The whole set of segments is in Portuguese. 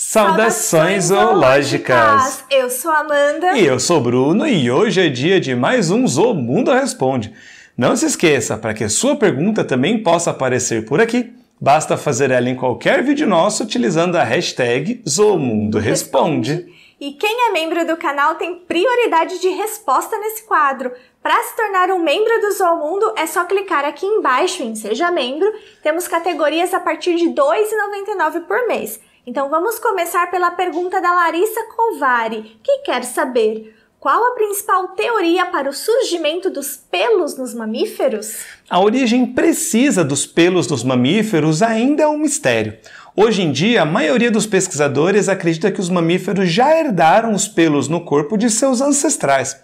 Saudações zoológicas! Eu sou Amanda. E eu sou Bruno, e hoje é dia de mais um Zoo Mundo Responde. Não se esqueça, para que sua pergunta também possa aparecer por aqui, basta fazer ela em qualquer vídeo nosso utilizando a hashtag ZooMundoResponde. Responde. E quem é membro do canal tem prioridade de resposta nesse quadro. Para se tornar um membro do Zoomundo, é só clicar aqui embaixo em Seja Membro. Temos categorias a partir de R$ 2,99 por mês. Então vamos começar pela pergunta da Larissa Covari, que quer saber qual a principal teoria para o surgimento dos pelos nos mamíferos? A origem precisa dos pelos nos mamíferos ainda é um mistério. Hoje em dia, a maioria dos pesquisadores acredita que os mamíferos já herdaram os pelos no corpo de seus ancestrais,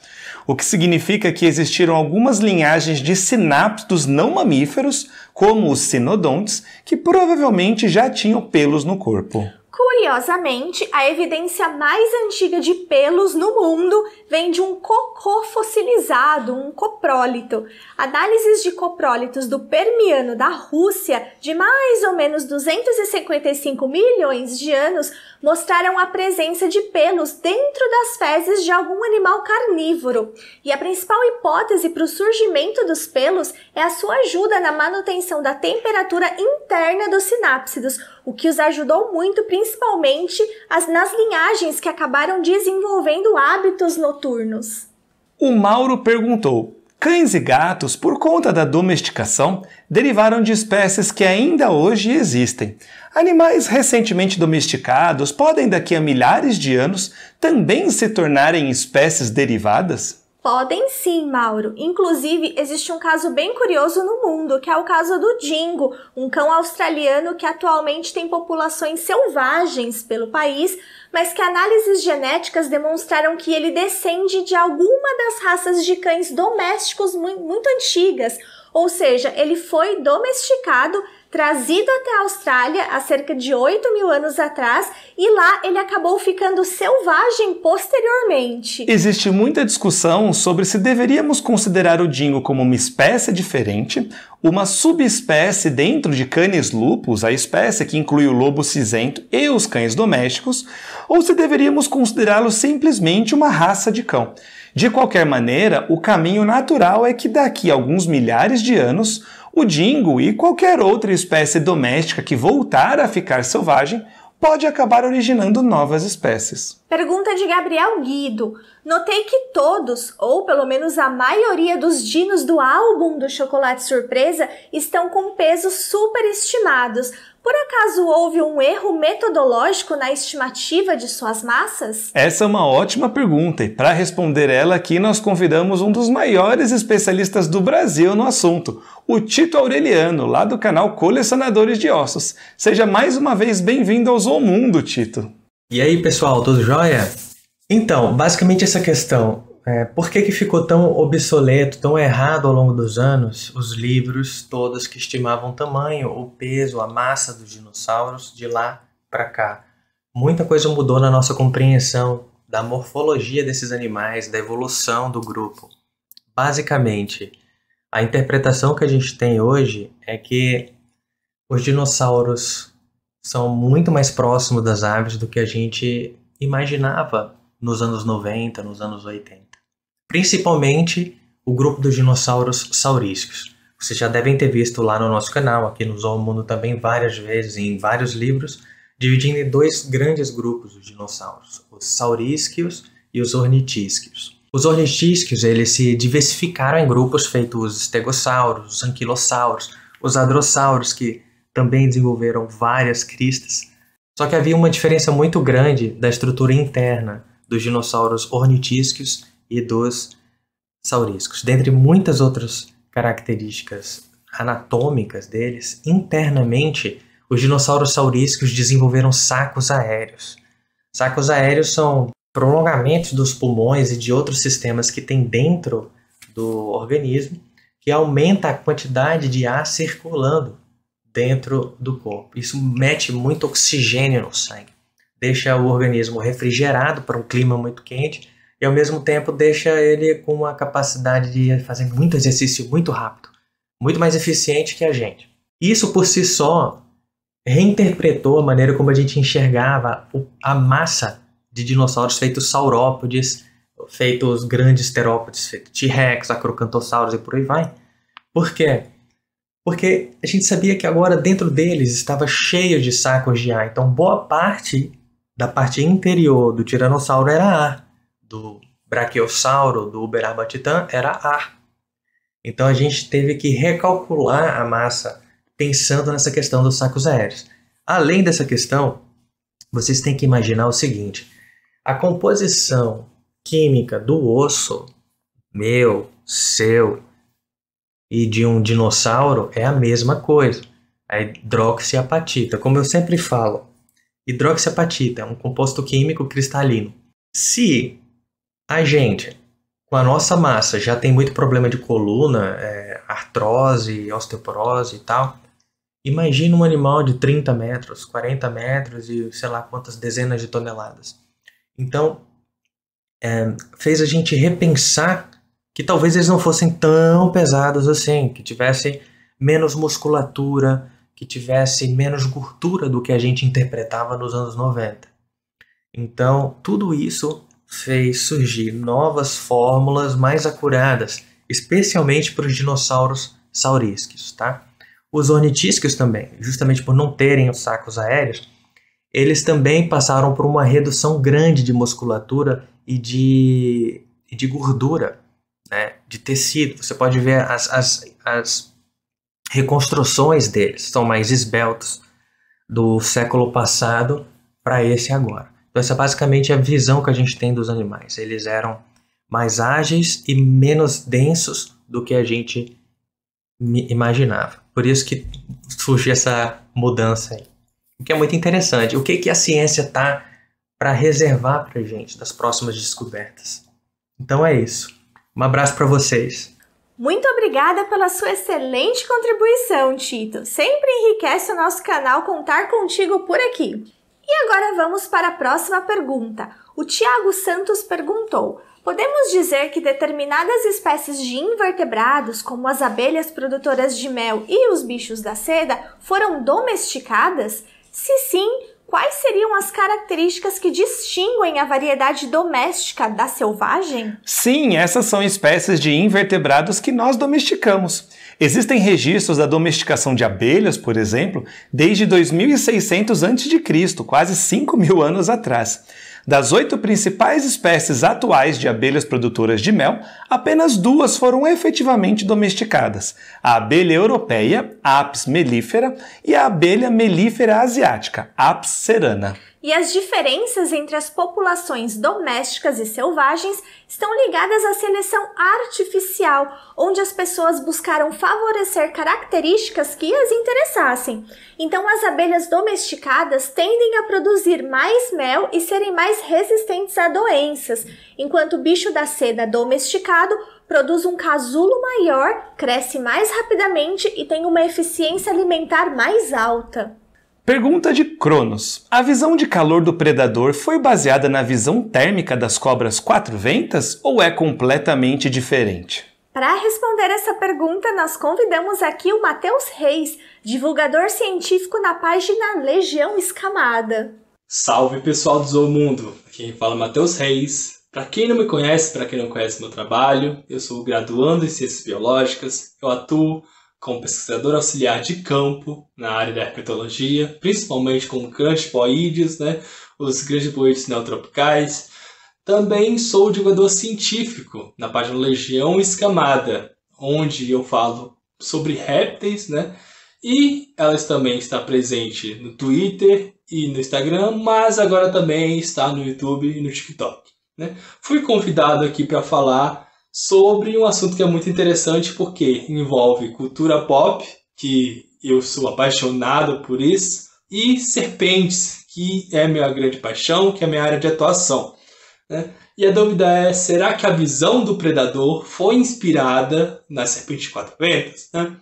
o que significa que existiram algumas linhagens de sináptidos não mamíferos, como os sinodontes, que provavelmente já tinham pelos no corpo. Curiosamente, a evidência mais antiga de pelos no mundo vem de um cocô fossilizado, um coprólito. Análises de coprólitos do Permiano da Rússia, de mais ou menos 255 milhões de anos, mostraram a presença de pelos dentro das fezes de algum animal carnívoro. E a principal hipótese para o surgimento dos pelos é a sua ajuda na manutenção da temperatura interna dos sinápsidos o que os ajudou muito, principalmente as, nas linhagens que acabaram desenvolvendo hábitos noturnos. O Mauro perguntou: Cães e gatos, por conta da domesticação, derivaram de espécies que ainda hoje existem. Animais recentemente domesticados podem, daqui a milhares de anos, também se tornarem espécies derivadas? Podem sim, Mauro. Inclusive, existe um caso bem curioso no mundo, que é o caso do Dingo, um cão australiano que atualmente tem populações selvagens pelo país, mas que análises genéticas demonstraram que ele descende de alguma das raças de cães domésticos muito antigas, ou seja, ele foi domesticado trazido até a Austrália há cerca de 8 mil anos atrás e lá ele acabou ficando selvagem posteriormente. Existe muita discussão sobre se deveríamos considerar o dingo como uma espécie diferente, uma subespécie dentro de canis lupus, a espécie que inclui o lobo cinzento e os cães domésticos, ou se deveríamos considerá-lo simplesmente uma raça de cão. De qualquer maneira, o caminho natural é que daqui a alguns milhares de anos, o dingo e qualquer outra espécie doméstica que voltar a ficar selvagem pode acabar originando novas espécies. Pergunta de Gabriel Guido. Notei que todos, ou pelo menos a maioria dos dinos do álbum do Chocolate Surpresa, estão com pesos superestimados. Por acaso houve um erro metodológico na estimativa de suas massas? Essa é uma ótima pergunta e para responder ela aqui nós convidamos um dos maiores especialistas do Brasil no assunto, o Tito Aureliano, lá do canal Colecionadores de Ossos. Seja mais uma vez bem-vindo ao Zoomundo, Tito. E aí, pessoal, tudo jóia? Então, basicamente essa questão é, por que, que ficou tão obsoleto, tão errado ao longo dos anos os livros todos que estimavam o tamanho, o peso, a massa dos dinossauros de lá para cá? Muita coisa mudou na nossa compreensão da morfologia desses animais, da evolução do grupo. Basicamente, a interpretação que a gente tem hoje é que os dinossauros são muito mais próximos das aves do que a gente imaginava nos anos 90, nos anos 80 principalmente o grupo dos dinossauros saurísticos. Vocês já devem ter visto lá no nosso canal, aqui no Zoom Mundo também várias vezes, em vários livros, dividindo em dois grandes grupos os dinossauros, os saurísquios e os ornitísquios. Os ornitísquios eles se diversificaram em grupos feitos os estegossauros, os anquilossauros, os adrossauros que também desenvolveram várias cristas. Só que havia uma diferença muito grande da estrutura interna dos dinossauros ornitísquios e dos sauriscos. Dentre muitas outras características anatômicas deles, internamente, os dinossauros sauriscos desenvolveram sacos aéreos. Sacos aéreos são prolongamentos dos pulmões e de outros sistemas que tem dentro do organismo, que aumenta a quantidade de ar circulando dentro do corpo. Isso mete muito oxigênio no sangue, deixa o organismo refrigerado para um clima muito quente e ao mesmo tempo deixa ele com uma capacidade de fazer muito exercício muito rápido, muito mais eficiente que a gente. Isso por si só reinterpretou a maneira como a gente enxergava a massa de dinossauros feitos saurópodes, feitos grandes terópodes, feitos T-Rex, acrocantossauros e por aí vai. Por quê? Porque a gente sabia que agora dentro deles estava cheio de sacos de ar, então boa parte da parte interior do tiranossauro era ar do braquiossauro do Uberaba Titã era A. Então a gente teve que recalcular a massa pensando nessa questão dos sacos aéreos. Além dessa questão, vocês têm que imaginar o seguinte: a composição química do osso, meu, seu e de um dinossauro é a mesma coisa, a hidroxiapatita. Como eu sempre falo, hidroxiapatita é um composto químico cristalino. Se a gente, com a nossa massa, já tem muito problema de coluna, é, artrose, osteoporose e tal. Imagina um animal de 30 metros, 40 metros e sei lá quantas dezenas de toneladas. Então, é, fez a gente repensar que talvez eles não fossem tão pesados assim, que tivessem menos musculatura, que tivessem menos gordura do que a gente interpretava nos anos 90. Então, tudo isso fez surgir novas fórmulas mais acuradas, especialmente para os dinossauros saurísquios, tá? Os ornitísquios também, justamente por não terem os sacos aéreos, eles também passaram por uma redução grande de musculatura e de, de gordura, né? de tecido. Você pode ver as, as, as reconstruções deles, são mais esbeltos do século passado para esse agora. Então, essa é basicamente a visão que a gente tem dos animais. Eles eram mais ágeis e menos densos do que a gente imaginava. Por isso que surgiu essa mudança aí. O que é muito interessante. O que, que a ciência está para reservar para a gente das próximas descobertas? Então é isso. Um abraço para vocês. Muito obrigada pela sua excelente contribuição, Tito. Sempre enriquece o nosso canal contar contigo por aqui. E agora vamos para a próxima pergunta. O Tiago Santos perguntou: Podemos dizer que determinadas espécies de invertebrados, como as abelhas produtoras de mel e os bichos da seda, foram domesticadas? Se sim, quais seriam as características que distinguem a variedade doméstica da selvagem? Sim, essas são espécies de invertebrados que nós domesticamos. Existem registros da domesticação de abelhas, por exemplo, desde 2600 a.C., quase 5 mil anos atrás. Das oito principais espécies atuais de abelhas produtoras de mel, apenas duas foram efetivamente domesticadas: a abelha europeia, Apis mellifera, e a abelha mellifera asiática, Apis cerana e as diferenças entre as populações domésticas e selvagens estão ligadas à seleção artificial, onde as pessoas buscaram favorecer características que as interessassem. Então, as abelhas domesticadas tendem a produzir mais mel e serem mais resistentes a doenças, enquanto o bicho da seda domesticado produz um casulo maior, cresce mais rapidamente e tem uma eficiência alimentar mais alta. Pergunta de Cronos. A visão de calor do predador foi baseada na visão térmica das cobras quatro ventas ou é completamente diferente? Para responder essa pergunta, nós convidamos aqui o Matheus Reis, divulgador científico na página Legião Escamada. Salve pessoal do Zoomundo! Aqui quem fala é Matheus Reis. Para quem não me conhece, para quem não conhece meu trabalho, eu sou graduando em Ciências Biológicas, eu atuo como pesquisador auxiliar de campo na área da herpetologia, principalmente com grandes poídeos, né, os grandes poídeos neotropicais. Também sou divulgador científico na página Legião Escamada, onde eu falo sobre répteis, né? E ela também está presente no Twitter e no Instagram, mas agora também está no YouTube e no TikTok. Né? Fui convidado aqui para falar sobre um assunto que é muito interessante porque envolve cultura pop, que eu sou apaixonado por isso, e serpentes, que é minha grande paixão, que é minha área de atuação. Né? E a dúvida é: será que a visão do predador foi inspirada na Serpente de Quatro Ventas? Né?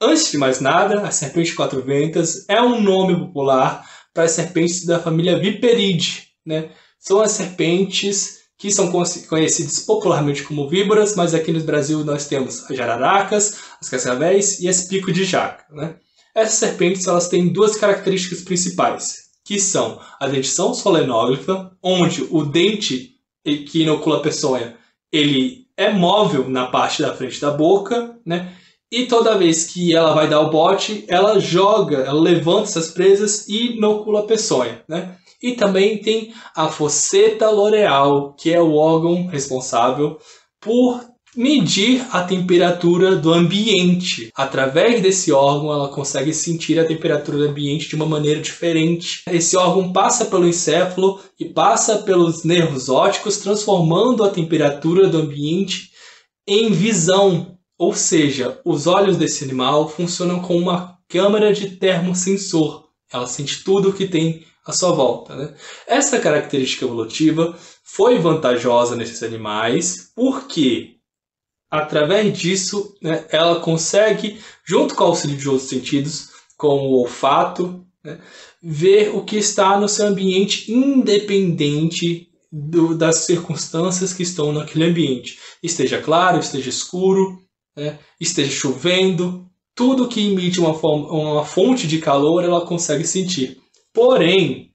Antes de mais nada, a Serpente de Quatro Ventas é um nome popular para as serpentes da família Viperide. Né? São as serpentes que são conhecidas popularmente como víboras, mas aqui no Brasil nós temos as jararacas, as cascavéis e as pico de jaca. Né? Essas serpentes elas têm duas características principais, que são a dentição solenógrafa, onde o dente que inocula a peçonha ele é móvel na parte da frente da boca, né? E toda vez que ela vai dar o bote, ela joga, ela levanta essas presas e inocula a peçonha, né? E também tem a fosseta loreal, que é o órgão responsável por medir a temperatura do ambiente. Através desse órgão, ela consegue sentir a temperatura do ambiente de uma maneira diferente. Esse órgão passa pelo encéfalo e passa pelos nervos óticos, transformando a temperatura do ambiente em visão. Ou seja, os olhos desse animal funcionam como uma câmera de termosensor. Ela sente tudo o que tem à sua volta. Né? Essa característica evolutiva foi vantajosa nesses animais porque, através disso, né, ela consegue, junto com o auxílio de outros sentidos, como o olfato, né, ver o que está no seu ambiente independente do, das circunstâncias que estão naquele ambiente. Esteja claro, esteja escuro, né, esteja chovendo, tudo que emite uma, uma fonte de calor ela consegue sentir. Porém,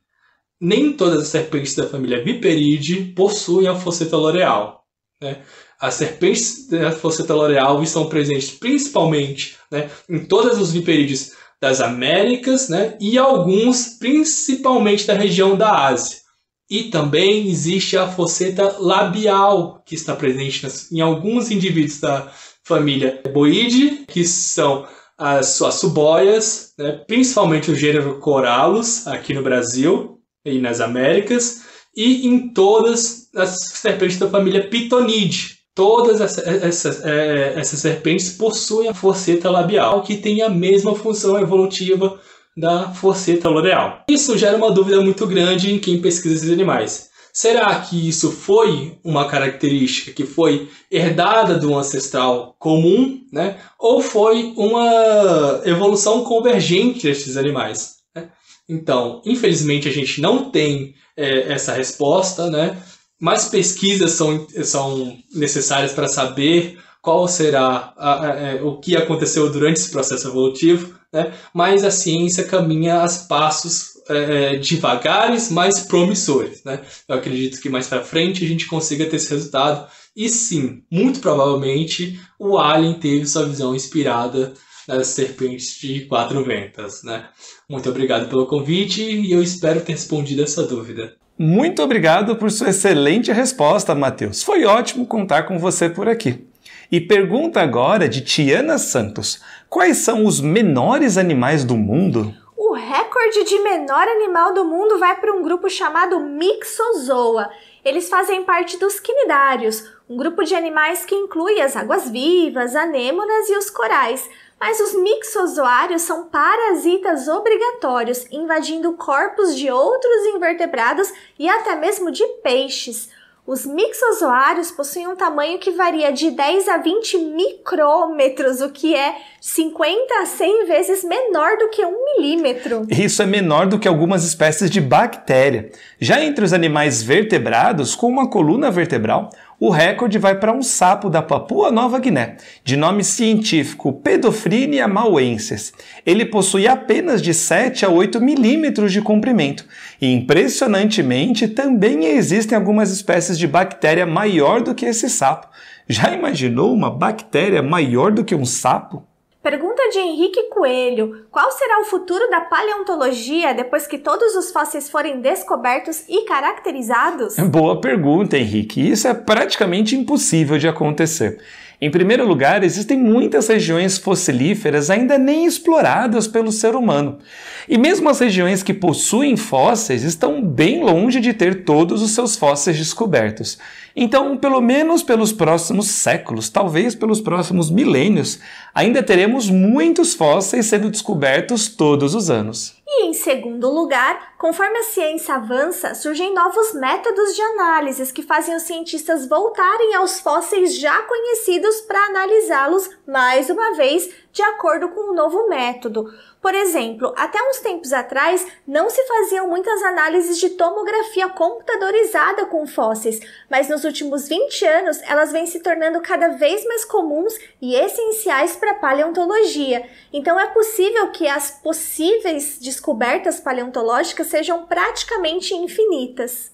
nem todas as serpentes da família Viperidae possuem a fosseta loreal. Né? As serpentes da fosseta loreal estão presentes principalmente né, em todas os viperides das Américas né, e alguns principalmente da região da Ásia. E também existe a fosseta labial, que está presente nas, em alguns indivíduos da família Boide, que são as, as subóias, né, principalmente o gênero Corallus, aqui no Brasil e nas Américas, e em todas as serpentes da família Pitonidae. Todas essas, é, é, essas serpentes possuem a forceta labial, que tem a mesma função evolutiva da forceta loreal. Isso gera uma dúvida muito grande em quem pesquisa esses animais. Será que isso foi uma característica que foi herdada do ancestral comum, né? ou foi uma evolução convergente desses animais? Né? Então, infelizmente, a gente não tem é, essa resposta, né? Mais pesquisas são, são necessárias para saber qual será a, a, a, é, o que aconteceu durante esse processo evolutivo, né? mas a ciência caminha a passos é, é, devagares, mas promissores. Né? Eu acredito que mais para frente a gente consiga ter esse resultado. E sim, muito provavelmente o Alien teve sua visão inspirada nas serpentes de quatro ventas. Né? Muito obrigado pelo convite e eu espero ter respondido essa dúvida. Muito obrigado por sua excelente resposta, Matheus. Foi ótimo contar com você por aqui. E pergunta agora de Tiana Santos: quais são os menores animais do mundo? O recorde de menor animal do mundo vai para um grupo chamado Mixozoa. Eles fazem parte dos quinidários, um grupo de animais que inclui as águas-vivas, anêmonas e os corais. Mas os mixozoários são parasitas obrigatórios, invadindo corpos de outros invertebrados e até mesmo de peixes. Os mixozoários possuem um tamanho que varia de 10 a 20 micrômetros, o que é 50 a 100 vezes menor do que um milímetro. Isso é menor do que algumas espécies de bactéria. Já entre os animais vertebrados, com uma coluna vertebral, o recorde vai para um sapo da Papua Nova Guiné, de nome científico Pedofrenia mauensis. Ele possui apenas de 7 a 8 milímetros de comprimento e, impressionantemente, também existem algumas espécies de bactéria maior do que esse sapo. Já imaginou uma bactéria maior do que um sapo? Pergunta de Henrique Coelho: qual será o futuro da paleontologia depois que todos os fósseis forem descobertos e caracterizados? Boa pergunta, Henrique. Isso é praticamente impossível de acontecer. Em primeiro lugar, existem muitas regiões fossilíferas ainda nem exploradas pelo ser humano. E mesmo as regiões que possuem fósseis estão bem longe de ter todos os seus fósseis descobertos. Então, pelo menos pelos próximos séculos, talvez pelos próximos milênios, ainda teremos muitos fósseis sendo descobertos todos os anos. E em segundo lugar, conforme a ciência avança, surgem novos métodos de análises que fazem os cientistas voltarem aos fósseis já conhecidos para analisá-los mais uma vez de acordo com o um novo método. Por exemplo, até uns tempos atrás não se faziam muitas análises de tomografia computadorizada com fósseis, mas nos últimos 20 anos elas vêm se tornando cada vez mais comuns e essenciais para a paleontologia. Então é possível que as possíveis descobertas paleontológicas sejam praticamente infinitas.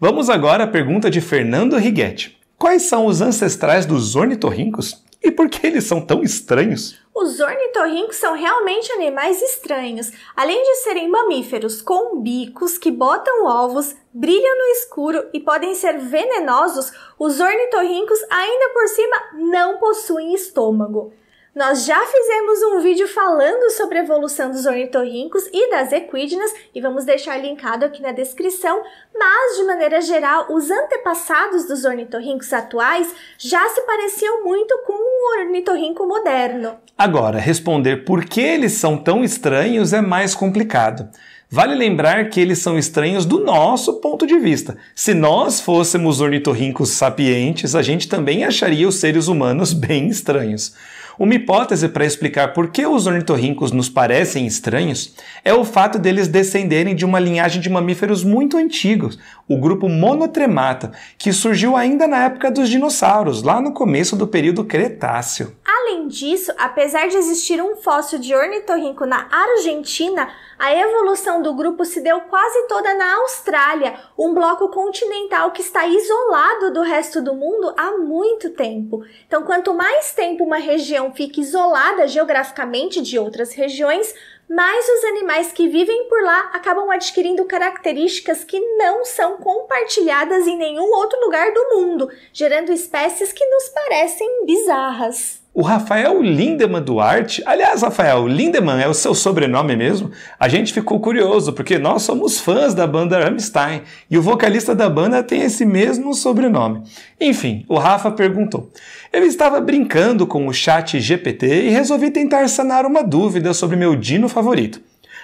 Vamos agora à pergunta de Fernando Righetti. Quais são os ancestrais dos ornitorrincos? E por que eles são tão estranhos? Os ornitorrincos são realmente animais estranhos. Além de serem mamíferos com bicos que botam ovos, brilham no escuro e podem ser venenosos, os ornitorrincos ainda por cima não possuem estômago. Nós já fizemos um vídeo falando sobre a evolução dos ornitorrincos e das equidnas e vamos deixar linkado aqui na descrição, mas de maneira geral, os antepassados dos ornitorrincos atuais já se pareciam muito com o ornitorrinco moderno. Agora, responder por que eles são tão estranhos é mais complicado. Vale lembrar que eles são estranhos do nosso ponto de vista. Se nós fôssemos ornitorrincos sapientes, a gente também acharia os seres humanos bem estranhos. Uma hipótese para explicar por que os ornitorrincos nos parecem estranhos é o fato deles descenderem de uma linhagem de mamíferos muito antigos, o grupo Monotremata, que surgiu ainda na época dos dinossauros, lá no começo do período Cretáceo. Além disso, apesar de existir um fóssil de ornitorrinco na Argentina, a evolução do grupo se deu quase toda na Austrália, um bloco continental que está isolado do resto do mundo há muito tempo. Então, quanto mais tempo uma região fica isolada geograficamente de outras regiões, mas os animais que vivem por lá acabam adquirindo características que não são compartilhadas em nenhum outro lugar do mundo, gerando espécies que nos parecem bizarras. O Rafael Lindemann Duarte, aliás, Rafael Lindemann é o seu sobrenome mesmo? A gente ficou curioso porque nós somos fãs da banda Rammstein e o vocalista da banda tem esse mesmo sobrenome. Enfim, o Rafa perguntou: eu estava brincando com o chat GPT e resolvi tentar sanar uma dúvida sobre meu dino favorito.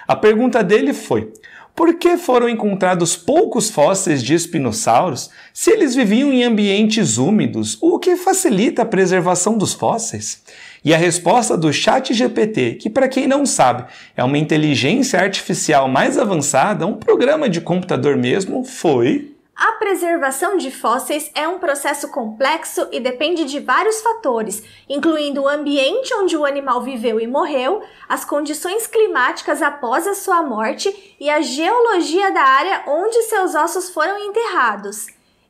A pergunta dele foi: por que foram encontrados poucos fósseis de espinossauros se eles viviam em ambientes úmidos, o que facilita a preservação dos fósseis? E a resposta do chat GPT, que para quem não sabe, é uma inteligência artificial mais avançada, um programa de computador mesmo, foi a preservação de fósseis é um processo complexo e depende de vários fatores, incluindo o ambiente onde o animal viveu e morreu, as condições climáticas após a sua morte e a geologia da área onde seus ossos foram enterrados.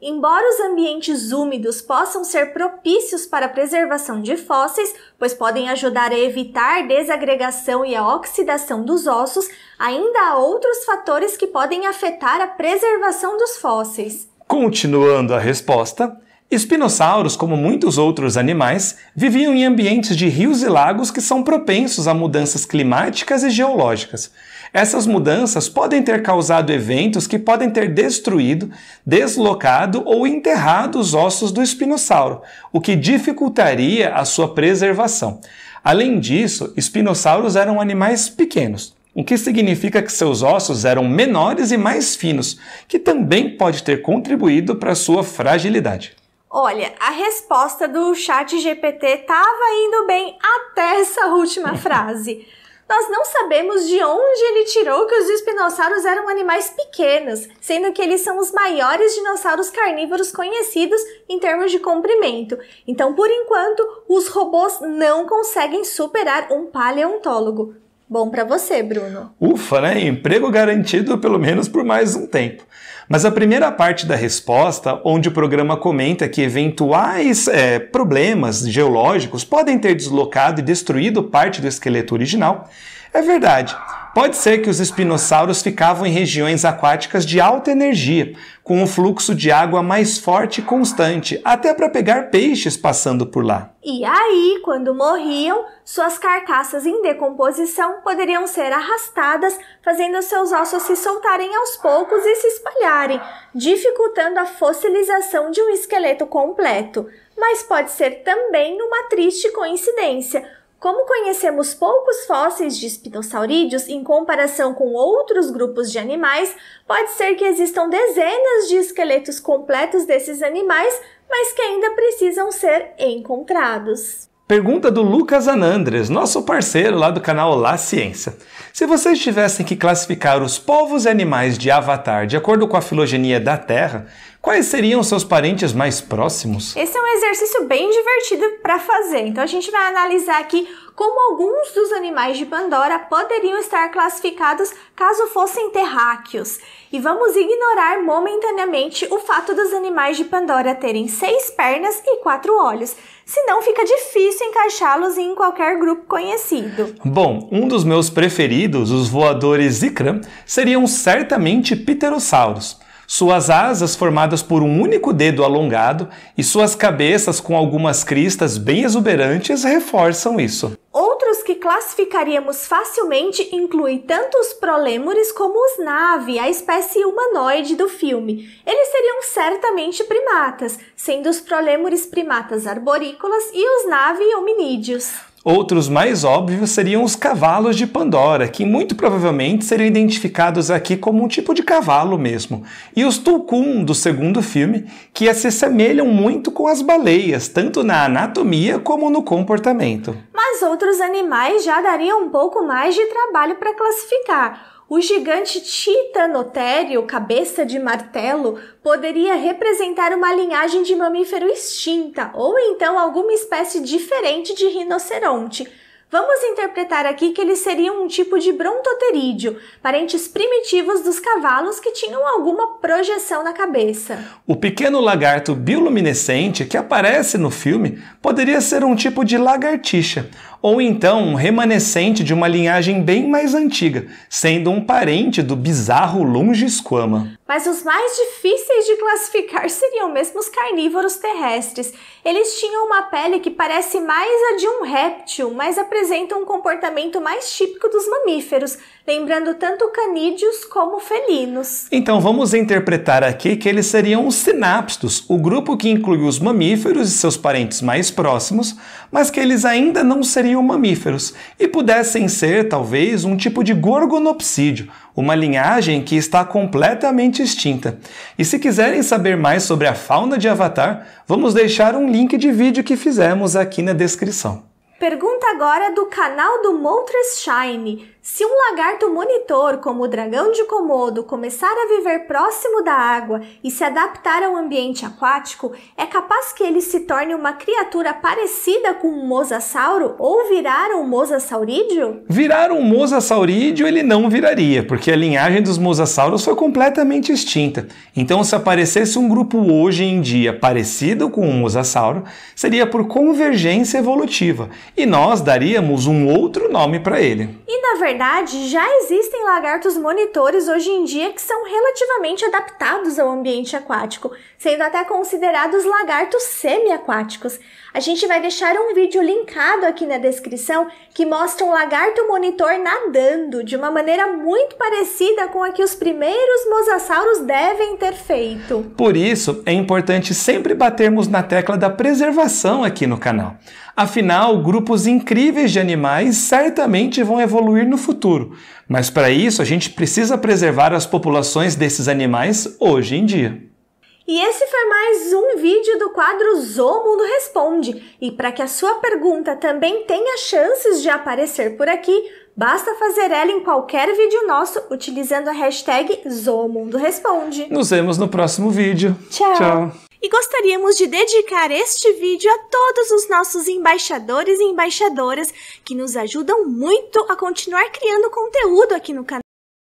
Embora os ambientes úmidos possam ser propícios para a preservação de fósseis, pois podem ajudar a evitar desagregação e a oxidação dos ossos, ainda há outros fatores que podem afetar a preservação dos fósseis. Continuando a resposta, espinossauros, como muitos outros animais, viviam em ambientes de rios e lagos que são propensos a mudanças climáticas e geológicas. Essas mudanças podem ter causado eventos que podem ter destruído, deslocado ou enterrado os ossos do espinossauro, o que dificultaria a sua preservação. Além disso, espinossauros eram animais pequenos, o que significa que seus ossos eram menores e mais finos, que também pode ter contribuído para sua fragilidade. Olha, a resposta do chat GPT estava indo bem até essa última frase. Nós não sabemos de onde ele tirou que os espinossauros eram animais pequenos, sendo que eles são os maiores dinossauros carnívoros conhecidos em termos de comprimento. Então, por enquanto, os robôs não conseguem superar um paleontólogo. Bom para você, Bruno. Ufa, né? Emprego garantido pelo menos por mais um tempo. Mas a primeira parte da resposta, onde o programa comenta que eventuais é, problemas geológicos podem ter deslocado e destruído parte do esqueleto original, é verdade. Pode ser que os espinossauros ficavam em regiões aquáticas de alta energia, com um fluxo de água mais forte e constante, até para pegar peixes passando por lá. E aí, quando morriam, suas carcaças em decomposição poderiam ser arrastadas, fazendo seus ossos se soltarem aos poucos e se espalharem, dificultando a fossilização de um esqueleto completo. Mas pode ser também uma triste coincidência como conhecemos poucos fósseis de espinossaurídeos em comparação com outros grupos de animais, pode ser que existam dezenas de esqueletos completos desses animais, mas que ainda precisam ser encontrados. Pergunta do Lucas Anandres, nosso parceiro lá do canal La Ciência. Se vocês tivessem que classificar os povos e animais de Avatar de acordo com a filogenia da Terra, Quais seriam seus parentes mais próximos? Esse é um exercício bem divertido para fazer. Então a gente vai analisar aqui como alguns dos animais de Pandora poderiam estar classificados caso fossem terráqueos. E vamos ignorar momentaneamente o fato dos animais de Pandora terem seis pernas e quatro olhos, senão fica difícil encaixá-los em qualquer grupo conhecido. Bom, um dos meus preferidos, os voadores zikram, seriam certamente pterossauros suas asas formadas por um único dedo alongado e suas cabeças com algumas cristas bem exuberantes reforçam isso. Outros que classificaríamos facilmente incluem tanto os prolêmures como os nave, a espécie humanoide do filme. Eles seriam certamente primatas, sendo os prolêmures primatas arborícolas e os nave hominídeos. Outros mais óbvios seriam os cavalos de Pandora, que muito provavelmente seriam identificados aqui como um tipo de cavalo mesmo, e os Tulkun do segundo filme, que se assemelham muito com as baleias, tanto na anatomia como no comportamento. Mas outros animais já dariam um pouco mais de trabalho para classificar. O gigante Titanotério, cabeça de martelo, poderia representar uma linhagem de mamífero extinta ou então alguma espécie diferente de rinoceronte. Vamos interpretar aqui que eles seriam um tipo de brontoterídeo, parentes primitivos dos cavalos que tinham alguma projeção na cabeça. O pequeno lagarto bioluminescente que aparece no filme poderia ser um tipo de lagartixa ou então um remanescente de uma linhagem bem mais antiga, sendo um parente do bizarro Lungisquama. Mas os mais difíceis de classificar seriam mesmo os carnívoros terrestres. Eles tinham uma pele que parece mais a de um réptil, mas apresentam um comportamento mais típico dos mamíferos, lembrando tanto canídeos como felinos. Então vamos interpretar aqui que eles seriam os sinapsos, o grupo que inclui os mamíferos e seus parentes mais próximos, mas que eles ainda não seriam incluíam mamíferos e pudessem ser, talvez, um tipo de gorgonopsídeo, uma linhagem que está completamente extinta. E se quiserem saber mais sobre a fauna de Avatar, vamos deixar um link de vídeo que fizemos aqui na descrição. Pergunta agora do canal do Moltres Shine. Se um lagarto monitor, como o dragão de Komodo, começar a viver próximo da água e se adaptar ao ambiente aquático, é capaz que ele se torne uma criatura parecida com um mosasauro ou virar um mosasaurídeo? Virar um mosasaurídeo ele não viraria, porque a linhagem dos mosasauros foi completamente extinta. Então, se aparecesse um grupo hoje em dia parecido com um mosasauro, seria por convergência evolutiva, e nós daríamos um outro nome para ele. E na verdade, verdade, já existem lagartos monitores hoje em dia que são relativamente adaptados ao ambiente aquático, sendo até considerados lagartos semiaquáticos. A gente vai deixar um vídeo linkado aqui na descrição que mostra um lagarto monitor nadando de uma maneira muito parecida com a que os primeiros mosassauros devem ter feito. Por isso, é importante sempre batermos na tecla da preservação aqui no canal. Afinal, grupos incríveis de animais certamente vão evoluir no futuro, mas para isso a gente precisa preservar as populações desses animais hoje em dia. E esse foi mais um vídeo do quadro Zoo Mundo Responde. E para que a sua pergunta também tenha chances de aparecer por aqui, basta fazer ela em qualquer vídeo nosso utilizando a hashtag Zoo Mundo Responde. Nos vemos no próximo vídeo. Tchau. Tchau e gostaríamos de dedicar este vídeo a todos os nossos embaixadores e embaixadoras que nos ajudam muito a continuar criando conteúdo aqui no canal.